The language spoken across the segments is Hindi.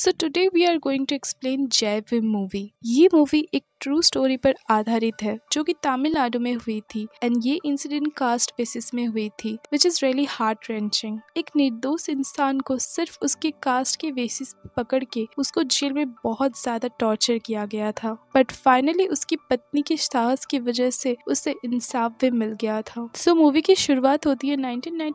so today we are going to explain Jai Bhim movie ये मूवी एक ट्रू स्टोरी पर आधारित है जो कि तमिलनाडु में हुई थी एंड ये इंसिडेंट कास्ट बेसिस में हुई थी which is really heart wrenching एक निर्दोष इंसान को सिर्फ उसके कास्ट के बेसिस पकड़ के उसको जेल में बहुत ज्यादा टॉर्चर किया गया था बट फाइनली उसकी पत्नी के साहस की वजह से उसे इंसाफ भी मिल गया था सो so, मूवी की शुरुआत होती है नाइनटीन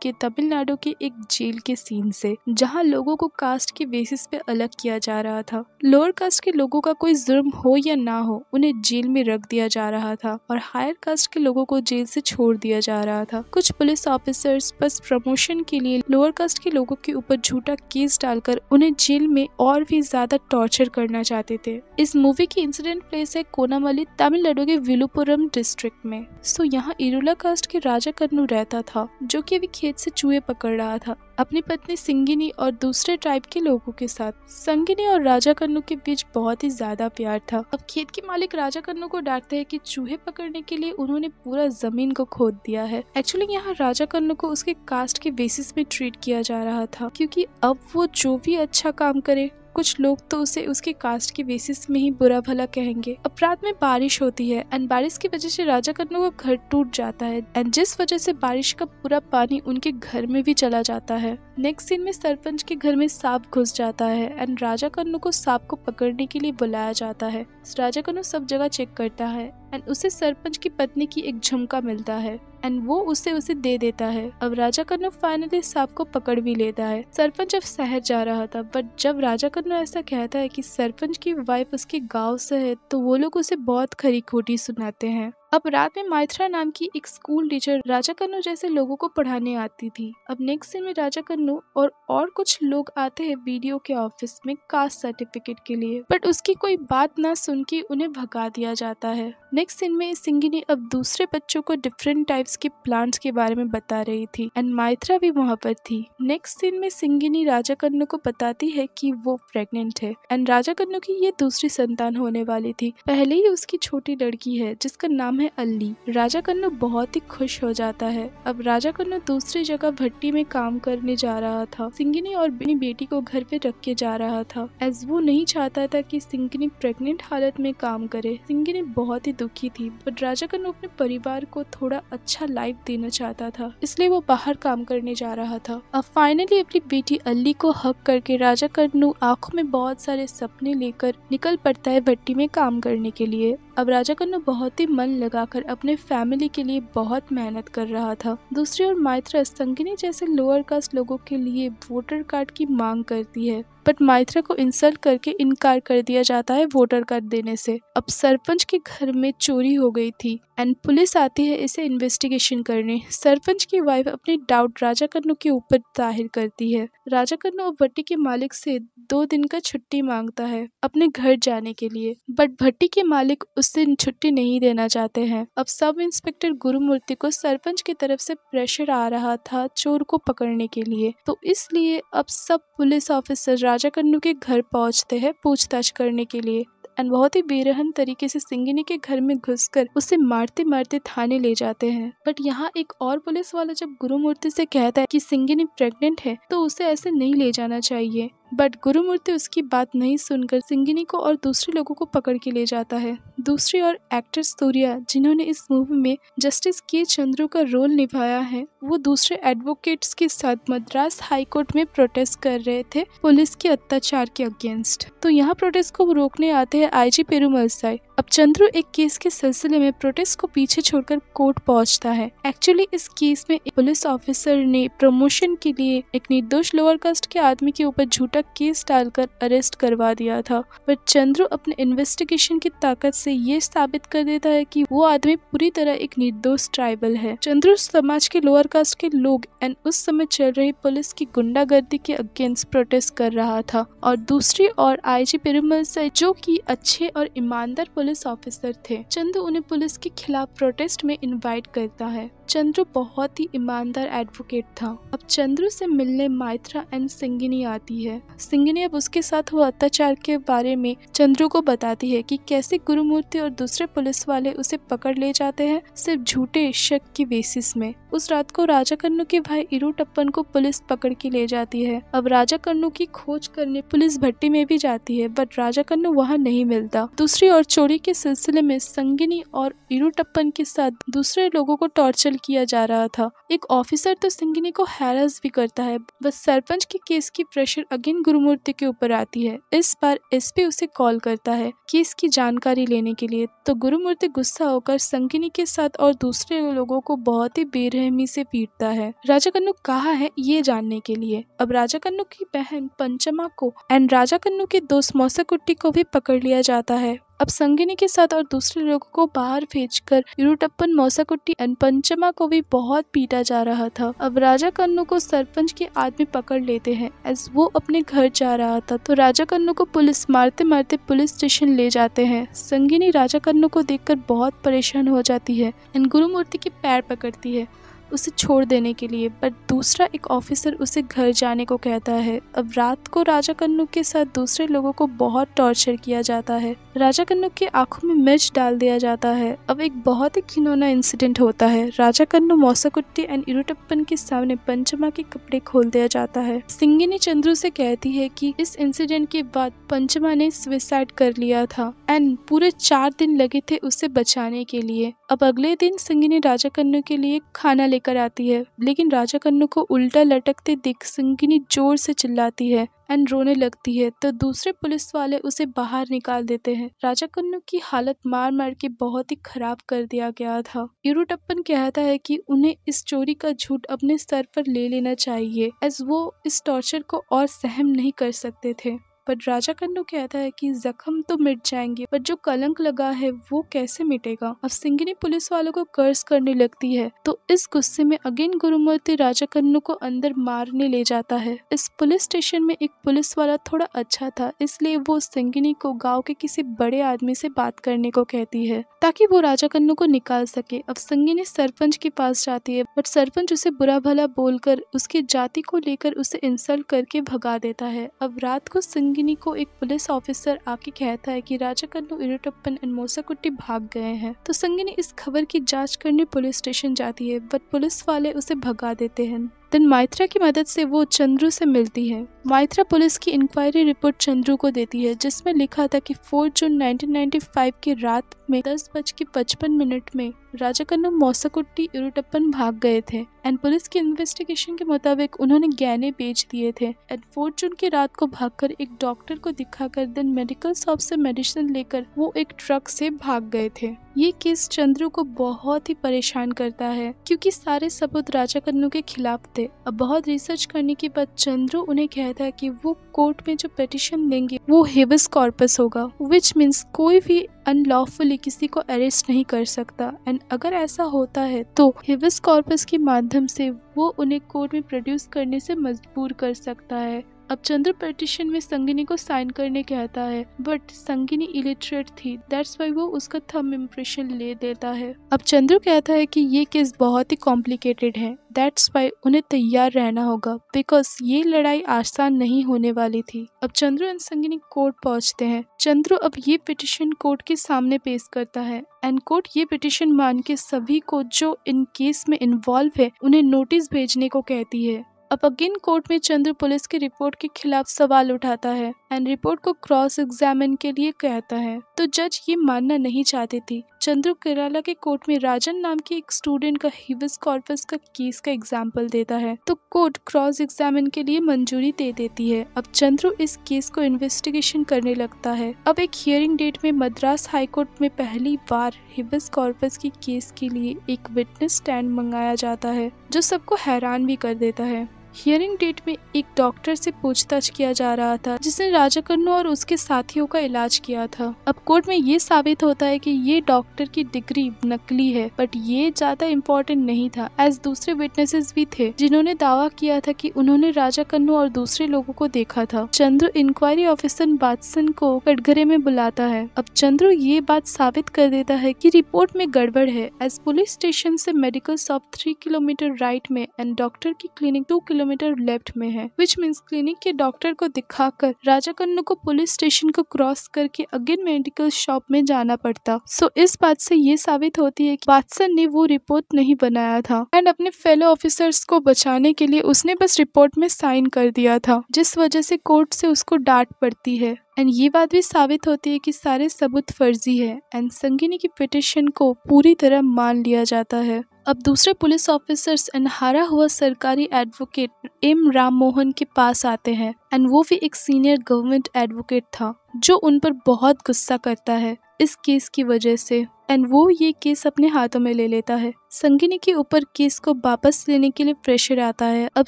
के तमिलनाडु के एक जेल के सीन से जहाँ लोगों को कास्ट के बेसिस पे अलग किया जा रहा था लोअर कास्ट के लोगों का कोई जुर्म हो या ना हो उन्हें जेल में रख दिया जा रहा था और हायर कास्ट के लोगों को जेल से छोड़ दिया जा रहा था कुछ पुलिस ऑफिसर्स बस प्रमोशन के लिए लोअर कास्ट के लोगों के ऊपर झूठा केस डालकर उन्हें जेल में और भी ज्यादा टॉर्चर करना चाहते थे इस मूवी की इंसिडेंट प्लेस है कोनामली तमिलनाडु के विलुपुरम डिस्ट्रिक्ट में सो यहाँ इरुला कास्ट के राजा कन्नू रहता था जो की अभी खेत से चूहे पकड़ रहा था अपनी पत्नी सिंगिनी और दूसरे ट्राइब के लोगों के साथ संगिनी और राजा कन्नू के बीच बहुत ही ज्यादा प्यार था अब खेत के मालिक राजा कन्नू को डांटते हैं कि चूहे पकड़ने के लिए उन्होंने पूरा जमीन को खोद दिया है एक्चुअली यहाँ राजा कन्नू को उसके कास्ट के बेसिस में ट्रीट किया जा रहा था क्योंकि अब वो जो भी अच्छा काम करे कुछ लोग तो उसे उसके कास्ट के बेसिस में ही बुरा भला कहेंगे अपराध में बारिश होती है एंड बारिश की वजह से राजा कन्नू का घर टूट जाता है एंड जिस वजह से बारिश का पूरा पानी उनके घर में भी चला जाता है नेक्स्ट सीन में सरपंच के घर में सांप घुस जाता है एंड राजा कन्नू को सांप को पकड़ने के लिए बुलाया जाता है राजा कन्नू सब जगह चेक करता है एंड उसे सरपंच की पत्नी की एक झुमका मिलता है एंड वो उसे उसे दे देता है अब राजा कन्नू फाइनली सांप को पकड़ भी लेता है सरपंच अब शहर जा रहा था बट जब राजा कन्नू ऐसा कहता है कि सरपंच की वाइफ उसके गांव से है तो वो लोग उसे बहुत खरी खोटी सुनाते हैं अब रात में माइथ्रा नाम की एक स्कूल टीचर राजा कन्नू जैसे लोगों को पढ़ाने आती थी अब नेक्स्ट दिन में राजा कन्नू और और कुछ लोग आते हैं वीडियो के ऑफिस में कास्ट सर्टिफिकेट के लिए बट उसकी कोई बात ना सुन के उन्हें भगा दिया जाता है नेक्स्ट सीन में सिंगिनी अब दूसरे बच्चों को डिफरेंट टाइप्स के प्लांट्स के बारे में बता रही थी एंड माइथ्रा भी वहाँ पर थी नेक्स्ट सीन में सिंगिनी राजा कन्नु को बताती है कि वो प्रेग्नेंट है एंड राजा कन्नु की ये दूसरी संतान होने वाली थी पहले ही उसकी छोटी लड़की है जिसका नाम है अल्ली राजा कन्नु बहुत ही खुश हो जाता है अब राजा कन्नु दूसरी जगह भट्टी में काम करने जा रहा था सिंगिनी और अपनी बेटी को घर पे रख के जा रहा था एज वो नहीं चाहता था की सिंगिनी प्रेगनेंट हालत में काम करे सिंगिनी बहुत ही दुखी थी बट राजा कन्नू अपने परिवार को थोड़ा अच्छा लाइफ देना चाहता था इसलिए वो बाहर काम करने जा रहा था अब फाइनली अपनी बेटी अली को हक करके राजा कन्नू आंखों में बहुत सारे सपने लेकर निकल पड़ता है भट्टी में काम करने के लिए अब राजा कन्नू बहुत ही मन लगाकर अपने फैमिली के लिए बहुत मेहनत कर रहा था दूसरी ओर मायत्रा संगिनी जैसे लोअर कास्ट लोगों के लिए वोटर कार्ड की मांग करती है बट माइथ्रा को इंसल्ट करके इनकार कर दिया जाता है वोटर कार्ड देने से अब सरपंच के घर में चोरी हो गई थी एंड पुलिस आती है इसे इन्वेस्टिगेशन करने सरपंच की वाइफ अपनी डाउट राजा कन्नू के ऊपर जाहिर करती है राजा कन्नू अब भट्टी के मालिक से दो दिन का छुट्टी मांगता है अपने घर जाने के लिए बट भट्टी के मालिक उस दिन छुट्टी नहीं देना चाहते हैं अब सब इंस्पेक्टर गुरुमूर्ति को सरपंच की तरफ से प्रेशर आ रहा था चोर को पकड़ने के लिए तो इसलिए अब सब पुलिस ऑफिसर राजा कन्नू के घर पहुंचते हैं पूछताछ करने के लिए एंड बहुत ही बेरहम तरीके से सिंगिनी के घर में घुसकर उसे मारते मारते थाने ले जाते हैं बट यहाँ एक और पुलिस वाला जब गुरु मूर्ति से कहता है कि सिंगिनी प्रेग्नेंट है तो उसे ऐसे नहीं ले जाना चाहिए बट गुरुमूर्ति उसकी बात नहीं सुनकर सिंगिनी को और दूसरे लोगों को पकड़ के ले जाता है दूसरी ओर एक्टर सूर्या जिन्होंने इस मूवी में जस्टिस के चंद्रू का रोल निभाया है वो दूसरे एडवोकेट्स के साथ मद्रास हाई कोर्ट में प्रोटेस्ट कर रहे थे पुलिस के अत्याचार के अगेंस्ट तो यहाँ प्रोटेस्ट को रोकने आते हैं पेरूमल साई अब चंद्रू एक केस के सिलसिले में प्रोटेस्ट को पीछे छोड़कर कोर्ट पहुंचता है एक्चुअली इस केस में पुलिस ऑफिसर ने प्रमोशन के लिए एक निर्दोष लोअर कास्ट के आदमी के ऊपर झूठा केस डालकर अरेस्ट करवा दिया था पर चंद्रू अपने इन्वेस्टिगेशन की ताकत से ये साबित कर देता है कि वो आदमी पूरी तरह एक निर्दोष ट्राइबल है चंद्रू समाज के लोअर कास्ट के लोग एंड उस समय चल रही पुलिस की गुंडागर्दी के अगेंस्ट प्रोटेस्ट कर रहा था और दूसरी और आई जी पेरुमल से जो की अच्छे और ईमानदार पुलिस पुलिस ऑफिसर थे चंदू उन्हें पुलिस के खिलाफ प्रोटेस्ट में इनवाइट करता है चंद्र बहुत ही ईमानदार एडवोकेट था अब चंद्र से मिलने माइत्रा एंड सिंगिनी आती है सिंगिनी अब उसके साथ हुआ अत्याचार के बारे में चंद्र को बताती है कि कैसे गुरुमूर्ति और दूसरे पुलिस वाले उसे पकड़ ले जाते हैं सिर्फ झूठे शक की बेसिस में उस रात को राजा कन्नु के भाई इरू टप्पन को पुलिस पकड़ के ले जाती है अब राजा कन्नू की खोज करने पुलिस भट्टी में भी जाती है बट राजा कन्नु वहाँ नहीं मिलता दूसरी और चोरी के सिलसिले में संगिनी और इरू टप्पन के साथ दूसरे लोगों को टॉर्चर किया जा रहा था एक ऑफिसर तो सिंगिनी को हैरस भी करता है बस सरपंच के केस की प्रेशर अगेन गुरुमूर्ति के ऊपर आती है इस बार एस उसे कॉल करता है केस की जानकारी लेने के लिए तो गुरुमूर्ति गुस्सा होकर संगिनी के साथ और दूसरे लोगों को बहुत ही बेरहमी से पीटता है राजा कन्नू कहा है ये जानने के लिए अब राजा कन्नू की बहन पंचमा को एंड राजा कन्नू के दोस्त मौसा कुट्टी को भी पकड़ लिया जाता है अब संगिनी के साथ और दूसरे लोगों को बाहर भेज कर इरुटप्पन मौसाकुट्टी पंचमा को भी बहुत पीटा जा रहा था अब राजा कन्नू को सरपंच के आदमी पकड़ लेते हैं एज वो अपने घर जा रहा था तो राजा कन्नू को पुलिस मारते मारते पुलिस स्टेशन ले जाते हैं संगिनी राजा कन्नू को देखकर बहुत परेशान हो जाती है एंड मूर्ति के पैर पकड़ती है उसे छोड़ देने के लिए पर दूसरा एक ऑफिसर उसे घर जाने को कहता है अब रात को राजा कन्नू के साथ दूसरे लोगों को बहुत टॉर्चर किया जाता है राजा कन्नू की आंखों में मिर्च डाल दिया जाता है अब एक बहुत ही घिनौना इंसिडेंट होता है राजा कन्नू मौसाकुट्टी एंड इरुटप्पन के सामने पंचमा के कपड़े खोल दिया जाता है सिंगिनी चंद्रू से कहती है की इस इंसिडेंट के बाद पंचमा ने सुसाइड कर लिया था एंड पूरे चार दिन लगे थे उसे बचाने के लिए अब अगले दिन संगिनी राजा कन्नू के लिए खाना लेकर आती है लेकिन राजा कन्नू को उल्टा लटकते दिख संगिनी जोर से चिल्लाती है एंड रोने लगती है तो दूसरे पुलिस वाले उसे बाहर निकाल देते हैं राजा कन्नू की हालत मार मार के बहुत ही खराब कर दिया गया था इरुटप्पन कहता है कि उन्हें इस चोरी का झूठ अपने सर पर ले लेना चाहिए एज वो इस टॉर्चर को और सहम नहीं कर सकते थे पर राजा कन्नू कहता है कि जख्म तो मिट जाएंगे पर जो कलंक लगा है वो कैसे मिटेगा अब सिंगिनी पुलिस वालों को कर्ज करने लगती है तो इस गुस्से में अगेन गुरुमूर्ति राजा कन्नू को अंदर मारने ले जाता है इस पुलिस स्टेशन में एक पुलिस वाला थोड़ा अच्छा था इसलिए वो सिंगिनी को गाँव के किसी बड़े आदमी से बात करने को कहती है ताकि वो राजा कन्नू को निकाल सके अब सिंगिनी सरपंच के पास जाती है बट सरपंच उसे बुरा भला बोलकर उसकी जाति को लेकर उसे इंसल्ट करके भगा देता है अब रात को सिंगिनी मंगिनी को एक पुलिस ऑफिसर आके कहता है कि राजा कन्नू इरुटप्पन एंड मोसाकुट्टी भाग गए हैं तो संगिनी इस खबर की जांच करने पुलिस स्टेशन जाती है बट पुलिस वाले उसे भगा देते हैं देन माइत्रा की मदद से वो चंद्रू से मिलती है माइत्रा पुलिस की इंक्वायरी रिपोर्ट चंद्रू को देती है जिसमें लिखा था कि 4 जून 1995 की रात में दस बज के पचपन मिनट में राजा कन्नम मौसाकुट्टी इरुटप्पन भाग गए थे एंड पुलिस की इन्वेस्टिगेशन के मुताबिक उन्होंने गहने बेच दिए थे एंड फोर्थ जून की रात को भागकर एक डॉक्टर को दिखाकर देन मेडिकल शॉप से मेडिसिन लेकर वो एक ट्रक से भाग गए थे ये केस चंद्रू को बहुत ही परेशान करता है क्योंकि सारे सबूत राजा कन्नू के खिलाफ थे अब बहुत रिसर्च करने के बाद चंद्रू उन्हें कहता है कि वो कोर्ट में जो पिटिशन देंगे वो हेबस कॉर्पस होगा विच मीन्स कोई भी अनलॉफुली किसी को अरेस्ट नहीं कर सकता एंड लेकिन अगर ऐसा होता है तो हिविस कॉर्पस के माध्यम से वो उन्हें कोर्ट में प्रोड्यूस करने से मजबूर कर सकता है अब चंद्र पटिशन में संगिनी को साइन करने कहता है बट संगिनी इलिटरेट थी दैट्स वाई वो उसका थम इम्प्रेशन ले देता है अब चंद्र कहता है कि ये केस बहुत ही कॉम्प्लिकेटेड है दैट्स वाई उन्हें तैयार रहना होगा बिकॉज ये लड़ाई आसान नहीं होने वाली थी अब चंद्र एंड संगिनी कोर्ट पहुंचते हैं चंद्र अब ये पिटिशन कोर्ट के सामने पेश करता है एंड कोर्ट ये पिटिशन मान के सभी को जो इन केस में इन्वॉल्व है उन्हें नोटिस भेजने को कहती है अब अगेन कोर्ट में चंद्र पुलिस की रिपोर्ट के खिलाफ सवाल उठाता है एंड रिपोर्ट को क्रॉस एग्जामिन के लिए कहता है तो जज ये मानना नहीं चाहती थी चंद्र केराला के कोर्ट में राजन नाम के एक स्टूडेंट का हिविस कॉर्पस का केस का एग्जाम्पल देता है तो कोर्ट क्रॉस एग्जामिन के लिए मंजूरी दे देती है अब चंद्र इस केस को इन्वेस्टिगेशन करने लगता है अब एक हियरिंग डेट में मद्रास हाईकोर्ट में पहली बार हिवस कॉर्पस की केस के लिए एक विटनेस स्टैंड मंगाया जाता है जो सबको हैरान भी कर देता है हियरिंग डेट में एक डॉक्टर से पूछताछ किया जा रहा था जिसने राजा कन्नू और उसके साथियों का इलाज किया था अब कोर्ट में ये साबित होता है कि ये डॉक्टर की डिग्री नकली है बट ये ज्यादा इम्पोर्टेंट नहीं था एज दूसरे विटनेसेस भी थे जिन्होंने दावा किया था कि उन्होंने राजा कन्नू और दूसरे लोगों को देखा था चंद्र इंक्वायरी ऑफिसर बादसन को कटघरे में बुलाता है अब चंद्र ये बात साबित कर देता है की रिपोर्ट में गड़बड़ है एज पुलिस स्टेशन से medical shop three kilometre right में एंड डॉक्टर की clinic two kilometre kilometre left में है विच मीन्स क्लिनिक के डॉक्टर को दिखाकर राजा कन्नू को पुलिस स्टेशन को क्रॉस करके अगेन मेडिकल शॉप में जाना पड़ता सो so, इस बात से ये साबित होती है कि वाटसन ने वो रिपोर्ट नहीं बनाया था एंड अपने फेलो ऑफिसर्स को बचाने के लिए उसने बस रिपोर्ट में साइन कर दिया था जिस वजह से कोर्ट से उसको डांट पड़ती है एंड ये बात भी साबित होती है कि सारे सबूत फर्जी है एंड संगिनी की पिटिशन को पूरी तरह मान लिया जाता है अब दूसरे पुलिस ऑफिसर्स एंड हारा हुआ सरकारी एडवोकेट एम राम मोहन के पास आते हैं एंड वो भी एक सीनियर गवर्नमेंट एडवोकेट था जो उन पर बहुत गुस्सा करता है इस केस की वजह से एंड वो ये केस अपने हाथों में ले लेता है संगिनी के ऊपर केस को वापस लेने के लिए प्रेशर आता है अब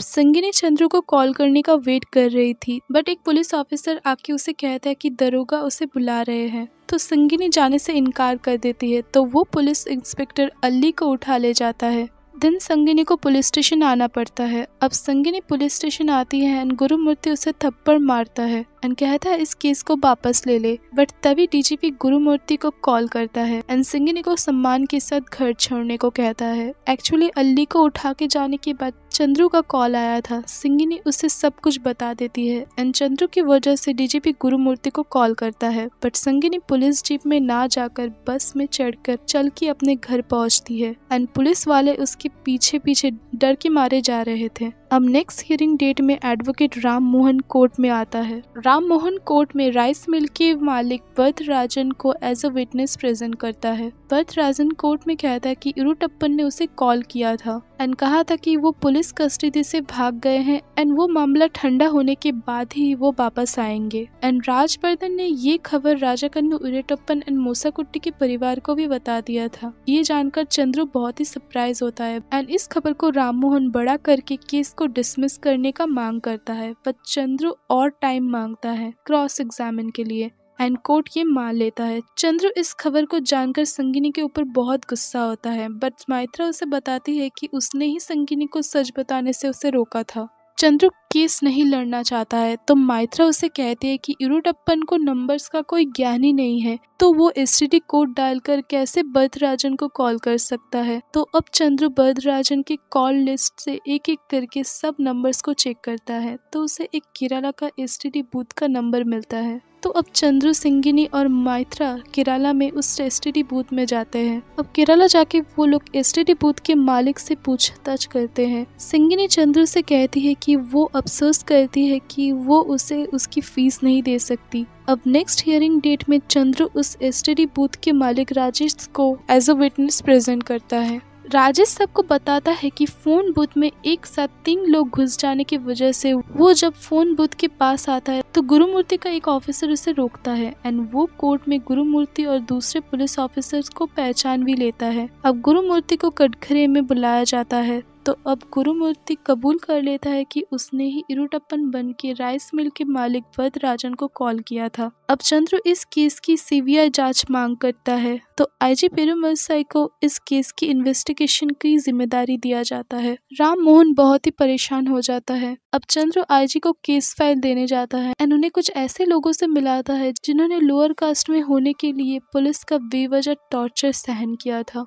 संगिनी चंद्र को कॉल करने का वेट कर रही थी बट एक पुलिस ऑफिसर आके उसे कहता है कि दरोगा उसे बुला रहे हैं तो संगिनी जाने से इनकार कर देती है तो वो पुलिस इंस्पेक्टर अली को उठा ले जाता है दिन संगिनी को पुलिस स्टेशन आना पड़ता है अब संगिनी पुलिस स्टेशन आती है एंड गुरु मूर्ति उसे थप्पड़ मारता है एंड कहता है इस केस को वापस ले ले बट तभी डीजीपी गुरुमूर्ति को कॉल करता है एंड सिंगिनी को सम्मान के साथ घर छोड़ने को कहता है एक्चुअली अली को उठा के जाने के बाद चंद्रू का कॉल आया था सिंगिनी उसे सब कुछ बता देती है एंड चंद्रू की वजह से डीजीपी गुरुमूर्ति को कॉल करता है बट संगिनी पुलिस जीप में ना जाकर बस में चढ़कर चल के अपने घर पहुंचती है एंड पुलिस वाले उसके पीछे पीछे डर के मारे जा रहे थे अब नेक्स्ट हियरिंग डेट में एडवोकेट राम मोहन कोर्ट में आता है राम मोहन कोर्ट में राइस मिल के मालिक वर्थ राजन को एज अ विटनेस प्रेजेंट करता है बर्थ राजन कोर्ट में कहता है कि इरुटप्पन ने उसे कॉल किया था एंड कहा था कि वो पुलिस कस्टडी से भाग गए हैं एंड वो मामला ठंडा होने के बाद ही वो वापस आएंगे एंड राजवर्धन ने ये खबर राजा कन्नू उरेटप्पन एंड मोसाकुट्टी के परिवार को भी बता दिया था ये जानकर चंद्रू बहुत ही सरप्राइज होता है एंड इस खबर को राम मोहन बड़ा करके केस को डिसमिस करने का मांग करता है पर चंद्र और टाइम मांगता है क्रॉस एग्जामिन के लिए एंड कोर्ट ये मान लेता है चंद्र इस खबर को जानकर संगिनी के ऊपर बहुत गुस्सा होता है बट माइत्रा उसे बताती है कि उसने ही संगिनी को सच बताने से उसे रोका था चंद्र केस नहीं लड़ना चाहता है तो माइत्रा उसे कहती है कि इरुडप्पन को नंबर्स का कोई ज्ञान ही नहीं है तो वो एस कोड डालकर कैसे बर्थराजन को कॉल कर सकता है तो अब चंद्र बर्थराजन की कॉल लिस्ट से एक एक करके सब नंबर्स को चेक करता है तो उसे एक किराला का एस बूथ का नंबर मिलता है तो अब चंद्र सिंगिनी और माइत्रा केरला में उस एस बूथ में जाते हैं अब केरला जाके वो लोग एस बूथ के मालिक से पूछताछ करते हैं सिंगिनी चंद्र से कहती है कि वो अफसोस करती है कि वो उसे उसकी फीस नहीं दे सकती अब नेक्स्ट हियरिंग डेट में चंद्र उस स्टडी बूथ के मालिक राजेश को एज अ विटनेस प्रेजेंट करता है राजेश सबको बताता है कि फ़ोन बूथ में एक साथ तीन लोग घुस जाने की वजह से वो जब फ़ोन बूथ के पास आता है तो गुरुमूर्ति का एक ऑफिसर उसे रोकता है एंड वो कोर्ट में गुरुमूर्ति और दूसरे पुलिस ऑफिसर्स को पहचान भी लेता है अब गुरुमूर्ति को कटघरे में बुलाया जाता है तो अब गुरुमूर्ति कबूल कर लेता है कि उसने ही इरुटप्पन बन के राइस मिल के मालिक वध राजन को कॉल किया था अब चंद्र इस केस की सीबीआई जांच मांग करता है तो आईजी पेरुमलसाई को इस केस की इन्वेस्टिगेशन की जिम्मेदारी दिया जाता है राम मोहन बहुत ही परेशान हो जाता है अब चंद्र आईजी को केस फाइल देने जाता है एंड उन्हें कुछ ऐसे लोगों से मिलाता है जिन्होंने लोअर कास्ट में होने के लिए पुलिस का बेवजह टॉर्चर सहन किया था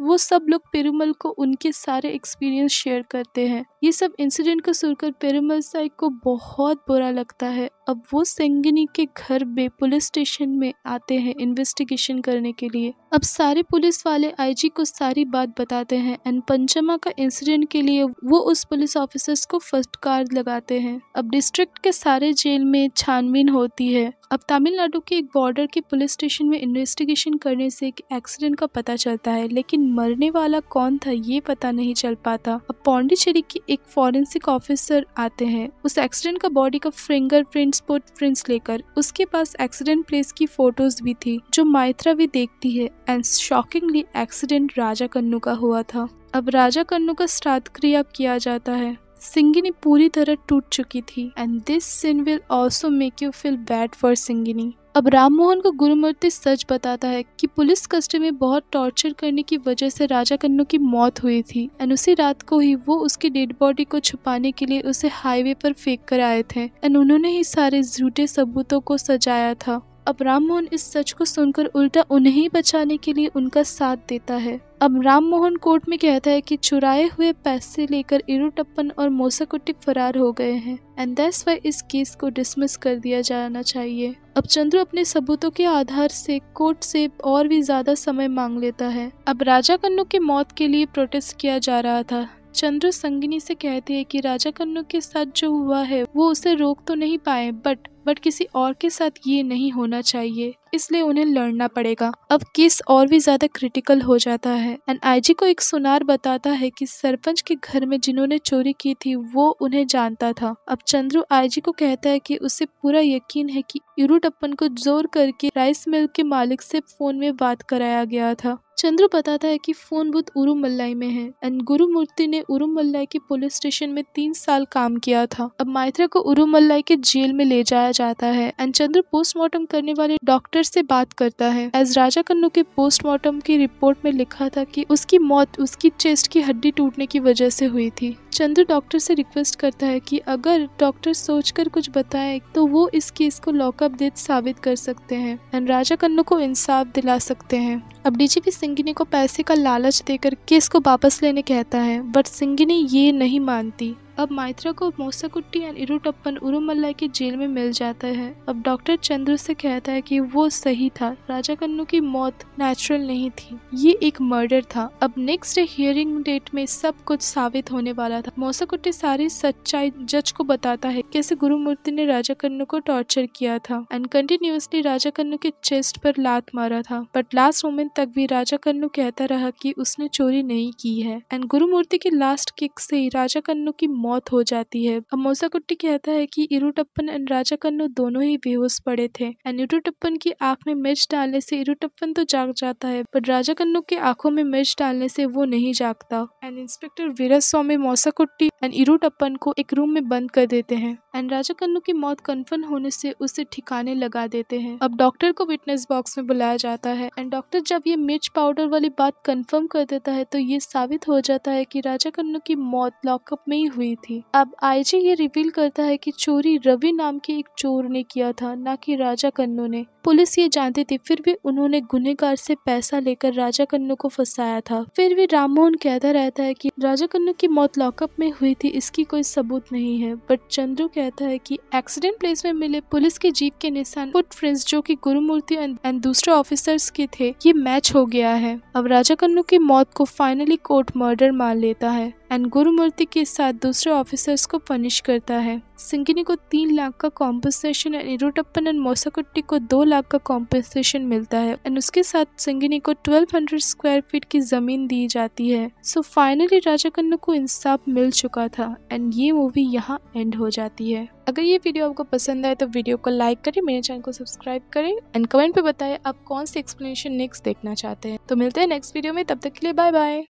वो सब लोग पेरूमल को उनके सारे एक्सपीरियंस शेयर करते हैं ये सब इंसिडेंट को सुनकर पेरूमल साई को बहुत बुरा लगता है अब वो संगिनी के घर में पुलिस स्टेशन में आते हैं इन्वेस्टिगेशन करने के लिए अब सारे पुलिस वाले आईजी को सारी बात बताते हैं एंड पंचमा का इंसिडेंट के लिए वो उस पुलिस ऑफिसर्स को फर्स्ट कार्ड लगाते हैं अब डिस्ट्रिक्ट के सारे जेल में छानबीन होती है अब तमिलनाडु के एक बॉर्डर के पुलिस स्टेशन में इन्वेस्टिगेशन करने से एक एक्सीडेंट का पता चलता है लेकिन मरने वाला कौन था ये पता नहीं चल पाता अब पौंडीचेरी के एक फॉरेंसिक ऑफिसर आते हैं उस एक्सीडेंट का बॉडी का फिंगरप्रिंट फुटप्रिंट्स लेकर उसके पास एक्सीडेंट प्लेस की फोटोज भी थी जो माइत्रा भी देखती है and shockingly accident Raja Kannu का हुआ था अब राजा कन्नू का श्राद्ध क्रिया किया जाता है सिंगिनी पूरी तरह टूट चुकी थी and this scene will also make you feel bad for Sengeni अब राम मोहन को गुरुमूर्ति सच बताता है कि पुलिस कस्टडी में बहुत टॉर्चर करने की वजह से राजा कन्नू की मौत हुई थी एंड उसी रात को ही वो उसकी डेड बॉडी को छुपाने के लिए उसे हाईवे पर फेंक कर आए थे एंड उन्होंने ही सारे झूठे सबूतों को सजाया था अब राम मोहन इस सच को सुनकर उल्टा उन्हें बचाने के लिए उनका साथ देता है अब राम मोहन कोर्ट में कहता है कि चुराए हुए पैसे लेकर इरुटप्पन और मोसाकुट्टिक फरार हो गए हैं एंड दैट्स वाई इस केस को डिसमिस कर दिया जाना चाहिए अब चंद्र अपने सबूतों के आधार से कोर्ट से और भी ज्यादा समय मांग लेता है अब राजा कन्नू की मौत के लिए प्रोटेस्ट किया जा रहा था चंद्र संगिनी से कहती है कि राजा कन्नु के साथ जो हुआ है वो उसे रोक तो नहीं पाए बट बट किसी और के साथ ये नहीं होना चाहिए इसलिए उन्हें लड़ना पड़ेगा अब केस और भी ज्यादा क्रिटिकल हो जाता है एंड आईजी को एक सुनार बताता है कि सरपंच के घर में जिन्होंने चोरी की थी वो उन्हें जानता था अब चंद्रू आईजी को कहता है कि उसे पूरा यकीन है कि इरुटप्पन को जोर करके राइस मिल के मालिक से फोन में बात कराया गया था चंद्र बताता है कि फोन बुद्ध उरुमल्लाई में है एंड गुरु मूर्ति ने उरुमल्लाई के पुलिस स्टेशन में तीन साल काम किया था अब माइत्रा को उरुमल्लाई के जेल में ले जाया जाता है एंड चंद्र पोस्टमार्टम करने वाले डॉक्टर से बात करता है एज राजा कन्नू के पोस्टमार्टम की रिपोर्ट में लिखा था कि उसकी मौत उसकी चेस्ट की हड्डी टूटने की वजह से हुई थी चंद्र डॉक्टर से रिक्वेस्ट करता है कि अगर डॉक्टर सोचकर कुछ बताए तो वो इस केस को लॉकअप डेथ साबित कर सकते हैं एंड राजा कन्नू को इंसाफ दिला सकते हैं अब डीजीपी सिंगिनी को पैसे का लालच देकर केस को वापस लेने कहता है बट सिंगिनी ये नहीं मानती अब माइत्रा को मोसाकुट्टी एंड इरुटप्पन उरुमल्ला के जेल में मिल जाता है अब डॉक्टर चंद्र से कहता है कि वो सही था राजा कन्नू की मौत नेचुरल नहीं थी ये एक मर्डर था अब नेक्स्ट हियरिंग डेट में सब कुछ साबित होने वाला था मोसाकुट्टी सारी सच्चाई जज को बताता है कैसे गुरुमूर्ति ने राजा कन्नू को टॉर्चर किया था एंड कंटिन्यूसली राजा कन्नू के चेस्ट पर लात मारा था बट लास्ट मोमेंट तक भी राजा कन्नू कहता रहा कि उसने चोरी नहीं की है एंड गुरुमूर्ति के लास्ट किक से राजा कन्नू की मौत हो जाती है अब मोसाकुट्टी कहता है कि इरुटप्पन एंड राजा कन्नू दोनों ही बेहोश पड़े थे एंड इरुटप्पन की आंख में मिर्च डालने से इरुटप्पन तो जाग जाता है पर राजा कन्नू के आंखों में मिर्च डालने से वो नहीं जागता एंड इंस्पेक्टर मौसा मोसाकुट्टी एंड इरुटप्पन को एक रूम में बंद कर देते हैं एंड राजा कन्नू की मौत कन्फर्म होने से उसे ठिकाने लगा देते हैं अब डॉक्टर को विटनेस बॉक्स में बुलाया जाता है एंड डॉक्टर जब ये मिर्च पाउडर वाली बात कन्फर्म कर देता है तो ये साबित हो जाता है कि राजा कन्नू की मौत लॉकअप में ही हुई नहीं थी अब आईजी ये रिवील करता है कि चोरी रवि नाम के एक चोर ने किया था ना कि राजा कन्नू ने पुलिस ये जानती थी फिर भी उन्होंने गुनेगार से पैसा लेकर राजा कन्नू को फंसाया था फिर भी राममोहन कहता रहता है कि राजा कन्नू की मौत लॉकअप में हुई थी इसकी कोई सबूत नहीं है बट चंद्रू कहता है कि एक्सीडेंट प्लेस में मिले पुलिस के जीप के निशान फुटप्रिंट्स जो कि मूर्ति एंड दूसरे ऑफिसर्स के थे ये मैच हो गया है अब राजा कन्नू की मौत को फाइनली कोर्ट मर्डर मान लेता है एंड गुरुमूर्ति के साथ दूसरे ऑफिसर्स को पनिश करता है सिंगिनी को तीन लाख का compensation and Iruttappan and Mosakutti को दो लाख का कॉम्पनसेशन मिलता है एंड उसके साथ सिंगिनी को 1200 स्क्वायर फीट की जमीन दी जाती है सो so, फाइनली राजा कन्नू को इंसाफ मिल चुका था एंड ये मूवी यहाँ एंड हो जाती है अगर ये वीडियो आपको पसंद आए तो वीडियो को लाइक करें मेरे चैनल को सब्सक्राइब करें एंड कमेंट पे बताएं आप कौन सी एक्सप्लेनेशन नेक्स्ट देखना चाहते हैं तो मिलते हैं नेक्स्ट वीडियो में तब तक के लिए बाय बाय